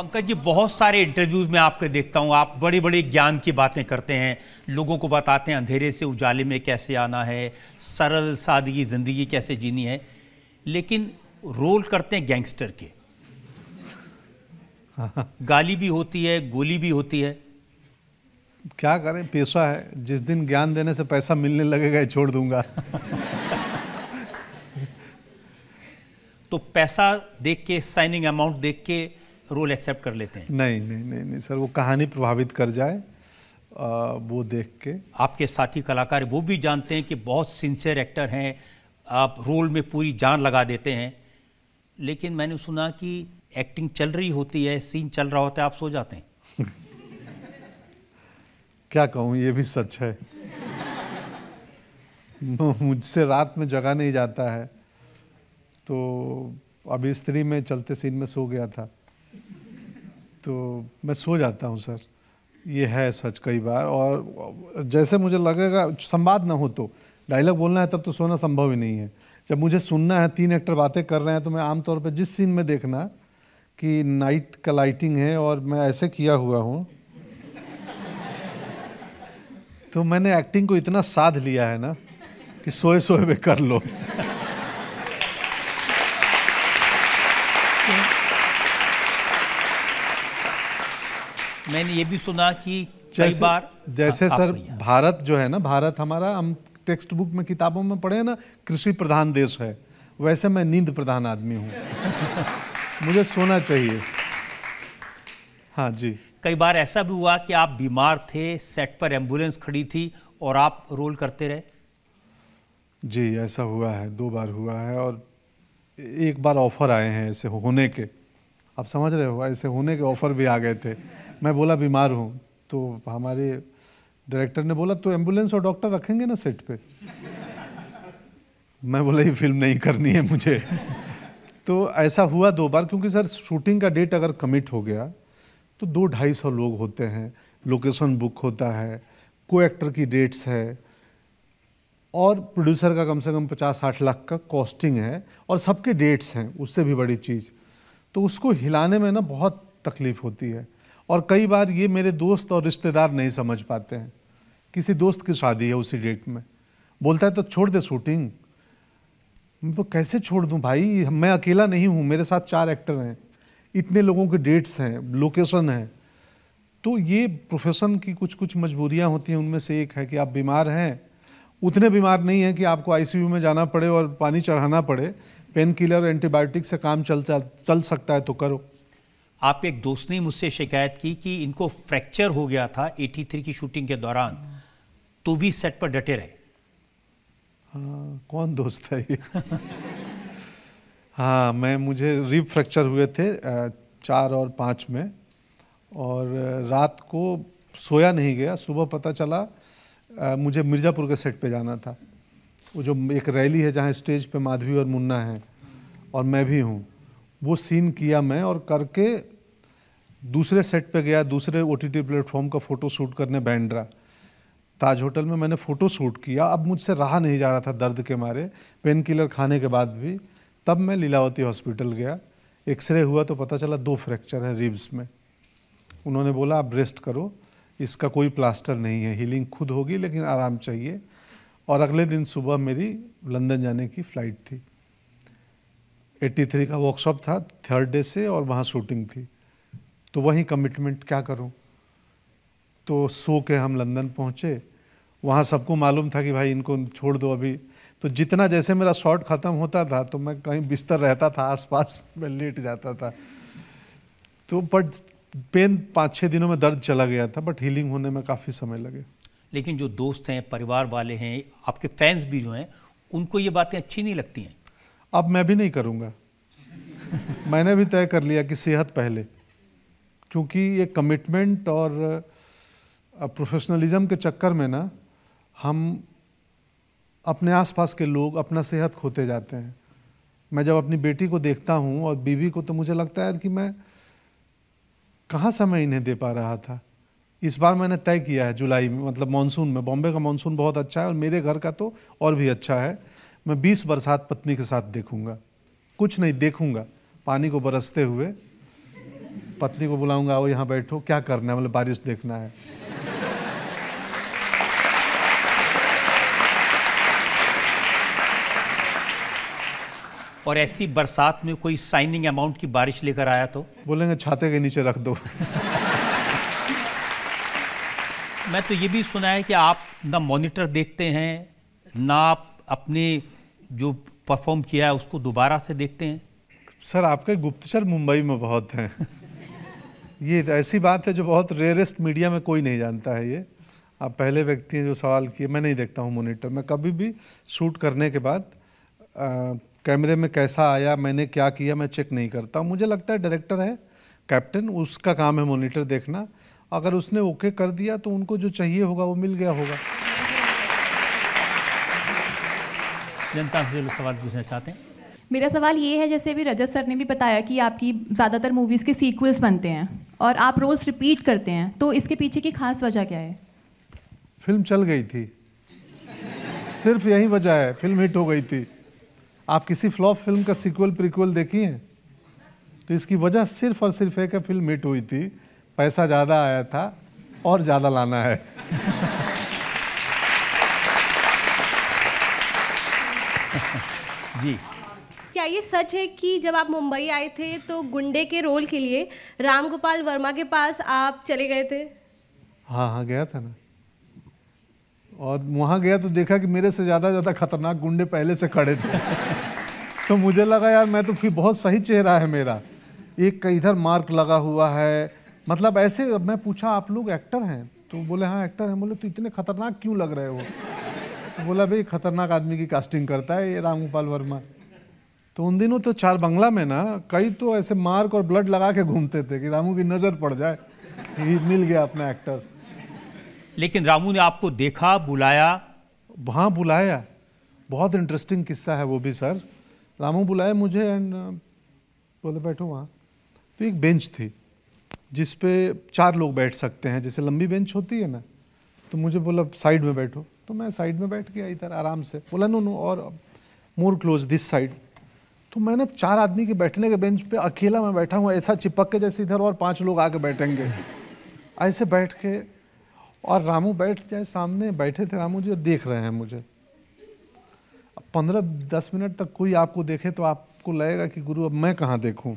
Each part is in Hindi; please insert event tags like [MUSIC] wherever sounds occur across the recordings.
पंकज जी बहुत सारे इंटरव्यूज में आपके देखता हूँ आप बड़ी बड़ी ज्ञान की बातें करते हैं लोगों को बताते हैं अंधेरे से उजाले में कैसे आना है सरल सादगी ज़िंदगी कैसे जीनी है लेकिन रोल करते हैं गैंगस्टर के गाली भी होती है गोली भी होती है क्या करें पेशा है जिस दिन ज्ञान देने से पैसा मिलने लगेगा छोड़ दूंगा [LAUGHS] तो पैसा देख के साइनिंग अमाउंट देख के रोल एक्सेप्ट कर लेते हैं नहीं नहीं नहीं नहीं सर वो कहानी प्रभावित कर जाए आ, वो देख के आपके साथी कलाकार वो भी जानते हैं कि बहुत सिंसियर एक्टर हैं आप रोल में पूरी जान लगा देते हैं लेकिन मैंने सुना कि एक्टिंग चल रही होती है सीन चल रहा होता है आप सो जाते हैं [LAUGHS] क्या कहूँ ये भी सच है [LAUGHS] मुझसे रात में जगा नहीं जाता है तो अभी स्त्री में चलते सीन में सो गया था तो मैं सो जाता हूँ सर ये है सच कई बार और जैसे मुझे लगेगा संवाद ना हो तो डायलॉग बोलना है तब तो सोना संभव ही नहीं है जब मुझे सुनना है तीन एक्टर बातें कर रहे हैं तो मैं आमतौर पर जिस सीन में देखना कि नाइट का लाइटिंग है और मैं ऐसे किया हुआ हूँ तो मैंने एक्टिंग को इतना साध लिया है ना कि सोए सोए में कर लो मैंने ये भी सुना कि कई बार जैसे आ, हाँ, सर भारत जो है ना भारत हमारा हम टेक्स्ट बुक में किताबों में पढ़े ना कृषि प्रधान देश है वैसे मैं नींद प्रधान आदमी हूँ [LAUGHS] मुझे सोना चाहिए हाँ जी कई बार ऐसा भी हुआ कि आप बीमार थे सेट पर एम्बुलेंस खड़ी थी और आप रोल करते रहे जी ऐसा हुआ है दो बार हुआ है और एक बार ऑफ़र आए हैं ऐसे होने के आप समझ रहे हो ऐसे होने के ऑफ़र भी आ गए थे मैं बोला बीमार हूँ तो हमारे डायरेक्टर ने बोला तो एम्बुलेंस और डॉक्टर रखेंगे ना सेट पे मैं बोला ये फिल्म नहीं करनी है मुझे तो ऐसा हुआ दो बार क्योंकि सर शूटिंग का डेट अगर कमिट हो गया तो दो ढाई सौ लोग होते हैं लोकेशन बुक होता है को एक्टर की डेट्स है और प्रोड्यूसर का कम से कम पचास साठ लाख का कॉस्टिंग है और सबके डेट्स हैं उससे भी बड़ी चीज़ तो उसको हिलाने में ना बहुत तकलीफ़ होती है और कई बार ये मेरे दोस्त और रिश्तेदार नहीं समझ पाते हैं किसी दोस्त की शादी है उसी डेट में बोलता है तो छोड़ दे शूटिंग तो कैसे छोड़ दूं भाई मैं अकेला नहीं हूँ मेरे साथ चार एक्टर हैं इतने लोगों के डेट्स हैं लोकेशन है तो ये प्रोफेशन की कुछ कुछ मजबूरियाँ होती हैं उनमें से एक है कि आप बीमार हैं उतने बीमार नहीं हैं कि आपको आईसीयू में जाना पड़े और पानी चढ़ाना पड़े पेन किलर एंटीबायोटिक से काम चल चल सकता है तो करो आप एक दोस्त ने मुझसे शिकायत की कि इनको फ्रैक्चर हो गया था 83 की शूटिंग के दौरान तो भी सेट पर डटे रहे हाँ कौन दोस्त है ये हाँ मैं मुझे रिब फ्रैक्चर हुए थे चार और पाँच में और रात को सोया नहीं गया सुबह पता चला मुझे मिर्ज़ापुर के सेट पे जाना था वो जो एक रैली है जहाँ स्टेज पे माधवी और मुन्ना हैं और मैं भी हूँ वो सीन किया मैं और करके दूसरे सेट पे गया दूसरे ओ टी टी प्लेटफॉर्म का फ़ोटो शूट करने बैंड्रा ताज होटल में मैंने फ़ोटो शूट किया अब मुझसे रहा नहीं जा रहा था दर्द के मारे पेन किलर खाने के बाद भी तब मैं लीलावती हॉस्पिटल गया एक्सरे हुआ तो पता चला दो फ्रैक्चर हैं रिब्स में उन्होंने बोला आप रेस्ट करो इसका कोई प्लास्टर नहीं है हीलिंग खुद होगी लेकिन आराम चाहिए और अगले दिन सुबह मेरी लंदन जाने की फ़्लाइट थी 83 का वर्कशॉप था थर्ड डे से और वहाँ शूटिंग थी तो वहीं कमिटमेंट क्या करूँ तो सो के हम लंदन पहुँचे वहाँ सबको मालूम था कि भाई इनको छोड़ दो अभी तो जितना जैसे मेरा शॉट ख़त्म होता था तो मैं कहीं बिस्तर रहता था आसपास मैं लेट जाता था तो बट पेन पाँच छः दिनों में दर्द चला गया था बट हीलिंग होने में काफ़ी समय लगे लेकिन जो दोस्त हैं परिवार वाले हैं आपके फैंस भी जो हैं उनको ये बातें अच्छी नहीं लगती हैं अब मैं भी नहीं करूँगा मैंने भी तय कर लिया कि सेहत पहले क्योंकि ये कमिटमेंट और प्रोफेशनलिज्म के चक्कर में ना हम अपने आसपास के लोग अपना सेहत खोते जाते हैं मैं जब अपनी बेटी को देखता हूँ और बीवी को तो मुझे लगता है कि मैं कहाँ समय इन्हें दे पा रहा था इस बार मैंने तय किया है जुलाई में मतलब मानसून में बॉम्बे का मानसून बहुत अच्छा है और मेरे घर का तो और भी अच्छा है मैं बीस बरसात पत्नी के साथ देखूंगा कुछ नहीं देखूंगा पानी को बरसते हुए पत्नी को बुलाऊंगा आओ यहाँ बैठो क्या करना है मतलब बारिश देखना है और ऐसी बरसात में कोई साइनिंग अमाउंट की बारिश लेकर आया तो बोलेंगे छाते के नीचे रख दो [LAUGHS] मैं तो ये भी सुना है कि आप ना मॉनिटर देखते हैं ना आप अपने जो परफॉर्म किया है उसको दोबारा से देखते हैं सर आपके गुप्तचर मुंबई में बहुत हैं ये ऐसी बात है जो बहुत रेयरेस्ट मीडिया में कोई नहीं जानता है ये आप पहले व्यक्ति हैं जो सवाल किए मैं नहीं देखता हूँ मोनीटर मैं कभी भी शूट करने के बाद कैमरे में कैसा आया मैंने क्या किया मैं चेक नहीं करता मुझे लगता है डायरेक्टर है कैप्टन उसका काम है मोनीटर देखना अगर उसने ओके कर दिया तो उनको जो चाहिए होगा वो मिल गया होगा जनता से सवाल पूछना चाहते हैं मेरा सवाल ये है जैसे अभी रजत सर ने भी बताया कि आपकी ज़्यादातर मूवीज़ के सीक्वल्स बनते हैं और आप रोज़ रिपीट करते हैं तो इसके पीछे की खास वजह क्या है फिल्म चल गई थी सिर्फ यही वजह है फिल्म हिट हो गई थी आप किसी फ्लॉप फिल्म का सीक्वल प्रिक्वल देखी हैं तो इसकी वजह सिर्फ और सिर्फ है कि फिल्म हिट हुई थी पैसा ज़्यादा आया था और ज़्यादा लाना है जी क्या ये सच है कि जब आप मुंबई आए थे तो गुंडे के रोल के लिए रामगोपाल वर्मा के पास आप चले गए थे हाँ हाँ गया था ना और वहाँ गया तो देखा कि मेरे से ज़्यादा ज़्यादा खतरनाक गुंडे पहले से खड़े थे [LAUGHS] तो मुझे लगा यार मैं तो फिर बहुत सही चेहरा है मेरा एक का इधर मार्क लगा हुआ है मतलब ऐसे मैं पूछा आप लोग एक्टर हैं तो बोले हाँ एक्टर हैं बोले तो इतने खतरनाक क्यों लग रहे हो तो बोला भाई खतरनाक आदमी की कास्टिंग करता है ये रामगोपाल वर्मा तो उन दिनों तो चार बंगला में ना कई तो ऐसे मार्क और ब्लड लगा के घूमते थे कि रामू की नज़र पड़ जाए मिल गया अपना एक्टर लेकिन रामू ने आपको देखा बुलाया वहाँ बुलाया बहुत इंटरेस्टिंग किस्सा है वो भी सर रामू बुलाया मुझे एंड बोले बैठो वहाँ तो एक बेंच थी जिस पे चार लोग बैठ सकते हैं जैसे लंबी बेंच होती है ना तो मुझे बोला साइड में बैठो तो मैं साइड में बैठ गया इधर आराम से बोला नो नो और मोर क्लोज दिस साइड तो मैंने चार आदमी के बैठने के बेंच पे अकेला मैं बैठा हुआ ऐसा चिपक के जैसे इधर और पांच लोग आके बैठेंगे ऐसे बैठ के और रामू बैठ जाए सामने बैठे थे रामू जी और देख रहे हैं मुझे पंद्रह दस मिनट तक कोई आपको देखे तो आपको लगेगा कि गुरु अब मैं कहाँ देखूँ [LAUGHS]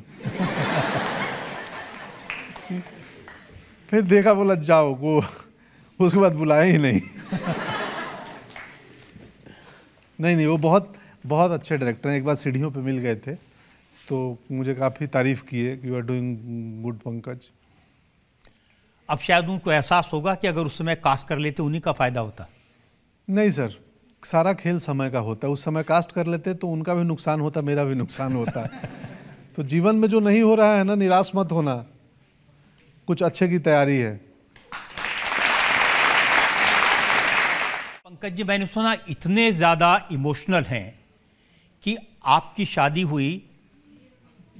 फिर देखा बोला जाओ गो उसके बाद बुलाया ही नहीं नहीं नहीं वो बहुत बहुत अच्छे डायरेक्टर हैं एक बार सीढ़ियों पे मिल गए थे तो मुझे काफ़ी तारीफ़ की है कि you are doing good Pankaj अब शायद उनको एहसास होगा कि अगर उस समय कास्ट कर लेते उन्हीं का फ़ायदा होता नहीं सर सारा खेल समय का होता है उस समय कास्ट कर लेते तो उनका भी नुकसान होता मेरा भी नुकसान होता [LAUGHS] तो जीवन में जो नहीं हो रहा है ना निराश मत होना कुछ अच्छे की तैयारी है पंकज जी मैंने सुना इतने ज़्यादा इमोशनल हैं कि आपकी शादी हुई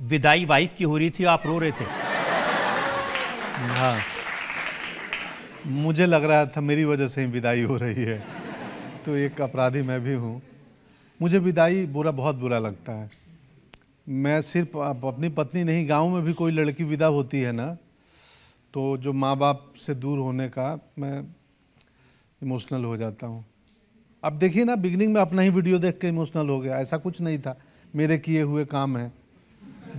विदाई वाइफ की हो रही थी आप रो रहे थे हाँ मुझे लग रहा था मेरी वजह से ही विदाई हो रही है तो एक अपराधी मैं भी हूँ मुझे विदाई बुरा बहुत बुरा लगता है मैं सिर्फ अपनी पत्नी नहीं गांव में भी कोई लड़की विदा होती है ना तो जो माँ बाप से दूर होने का मैं इमोशनल हो जाता हूँ अब देखिए ना बिगनिंग में अपना ही वीडियो देख के इमोशनल हो गया ऐसा कुछ नहीं था मेरे किए हुए काम है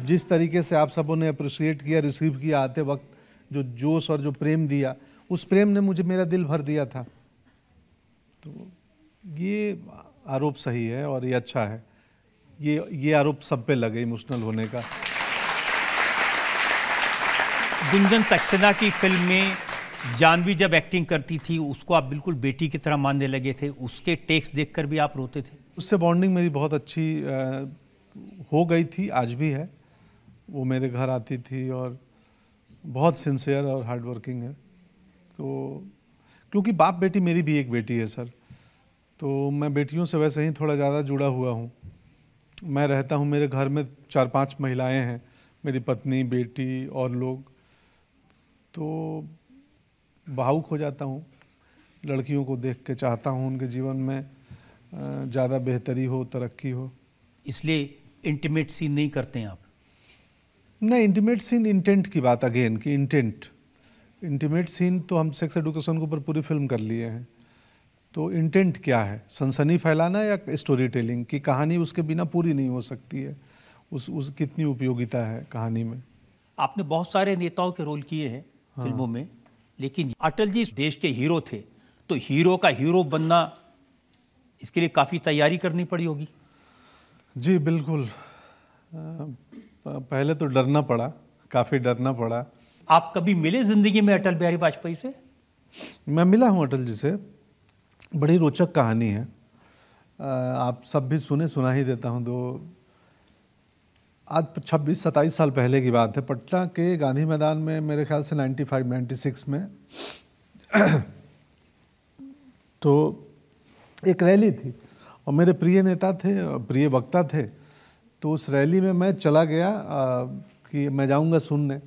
जिस तरीके से आप सबों ने अप्रिशिएट किया रिसीव किया आते वक्त जो जोश और जो प्रेम दिया उस प्रेम ने मुझे मेरा दिल भर दिया था तो ये आरोप सही है और ये अच्छा है ये ये आरोप सब पे लगे इमोशनल होने का गुंजन सक्सेना की फिल्म में जानवी जब एक्टिंग करती थी उसको आप बिल्कुल बेटी की तरह मानने लगे थे उसके टेक्स देखकर भी आप रोते थे उससे बॉन्डिंग मेरी बहुत अच्छी हो गई थी आज भी है वो मेरे घर आती थी और बहुत सिंसियर और हार्ड वर्किंग है तो क्योंकि बाप बेटी मेरी भी एक बेटी है सर तो मैं बेटियों से वैसे ही थोड़ा ज़्यादा जुड़ा हुआ हूँ मैं रहता हूँ मेरे घर में चार पांच महिलाएं हैं मेरी पत्नी बेटी और लोग तो भावुक हो जाता हूँ लड़कियों को देख के चाहता हूँ उनके जीवन में ज़्यादा बेहतरी हो तरक्की हो इसलिए इंटीमेट सीन नहीं करते हैं आप नहीं इंटीमेट सीन इंटेंट की बात अगेन कि इंटेंट इंटीमेट सीन तो हम सेक्स एडुकेशन के ऊपर पूरी फिल्म कर लिए हैं तो इंटेंट क्या है सनसनी फैलाना या स्टोरी टेलिंग की कहानी उसके बिना पूरी नहीं हो सकती है उस उस कितनी उपयोगिता है कहानी में आपने बहुत सारे नेताओं के रोल किए हैं हाँ। फिल्मों में लेकिन अटल जी देश के हीरो थे तो हीरो का हीरो बनना इसके लिए काफ़ी तैयारी करनी पड़ी होगी जी बिल्कुल पहले तो डरना पड़ा काफ़ी डरना पड़ा आप कभी मिले ज़िंदगी में अटल बिहारी वाजपेयी से मैं मिला हूँ अटल जी से बड़ी रोचक कहानी है आप सब भी सुने सुना ही देता हूँ दो आज 26 27 साल पहले की बात है पटना के गांधी मैदान में मेरे ख्याल से 95 96 में [CLEARS THROAT] तो एक रैली थी और मेरे प्रिय नेता थे प्रिय वक्ता थे तो उस रैली में मैं चला गया आ, कि मैं जाऊंगा सुनने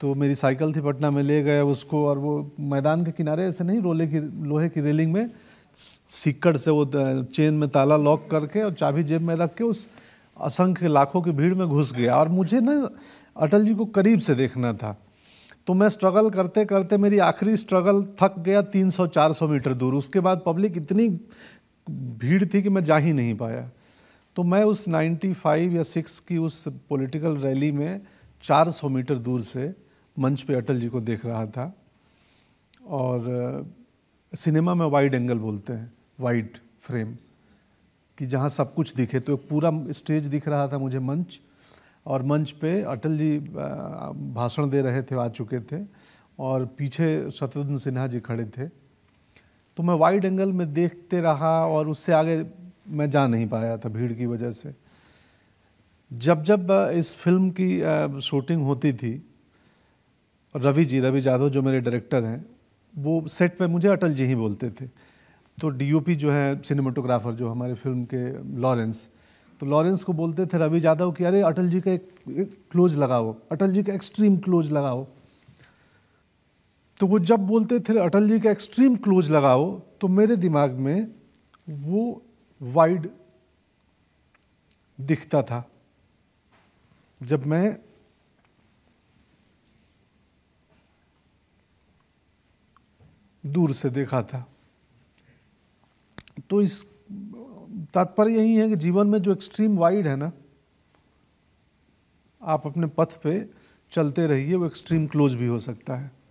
तो मेरी साइकिल थी पटना में ले गए उसको और वो मैदान के किनारे ऐसे नहीं रोले की लोहे की रेलिंग में सिक्कड़ से वो चेन में ताला लॉक करके और चाबी जेब में रख के उस असंख्य लाखों की भीड़ में घुस गया और मुझे ना अटल जी को करीब से देखना था तो मैं स्ट्रगल करते करते मेरी आखिरी स्ट्रगल थक गया 300-400 मीटर दूर उसके बाद पब्लिक इतनी भीड़ थी कि मैं जा ही नहीं पाया तो मैं उस 95 या 6 की उस पॉलिटिकल रैली में 400 मीटर दूर से मंच पे अटल जी को देख रहा था और सिनेमा में वाइड एंगल बोलते हैं वाइड फ्रेम कि जहाँ सब कुछ दिखे तो एक पूरा स्टेज दिख रहा था मुझे मंच और मंच पे अटल जी भाषण दे रहे थे आ चुके थे और पीछे शत्रुघ्न सिन्हा जी खड़े थे तो मैं वाइड एंगल में देखते रहा और उससे आगे मैं जा नहीं पाया था भीड़ की वजह से जब जब इस फिल्म की शूटिंग होती थी रवि जी रवि जाधव जो मेरे डायरेक्टर हैं वो सेट पे मुझे अटल जी ही बोलते थे तो डीओपी जो है सिनेमाटोग्राफर जो हमारे फिल्म के लॉरेंस तो लॉरेंस को बोलते थे रवि यादव कि अरे अटल जी का एक, एक क्लोज लगाओ अटल जी का एक्सट्रीम क्लोज लगाओ तो वो जब बोलते थे अटल जी का एक्सट्रीम क्लोज लगाओ तो मेरे दिमाग में वो वाइड दिखता था जब मैं दूर से देखा था तो इस तात्पर्य यही है कि जीवन में जो एक्सट्रीम वाइड है ना आप अपने पथ पे चलते रहिए वो एक्सट्रीम क्लोज भी हो सकता है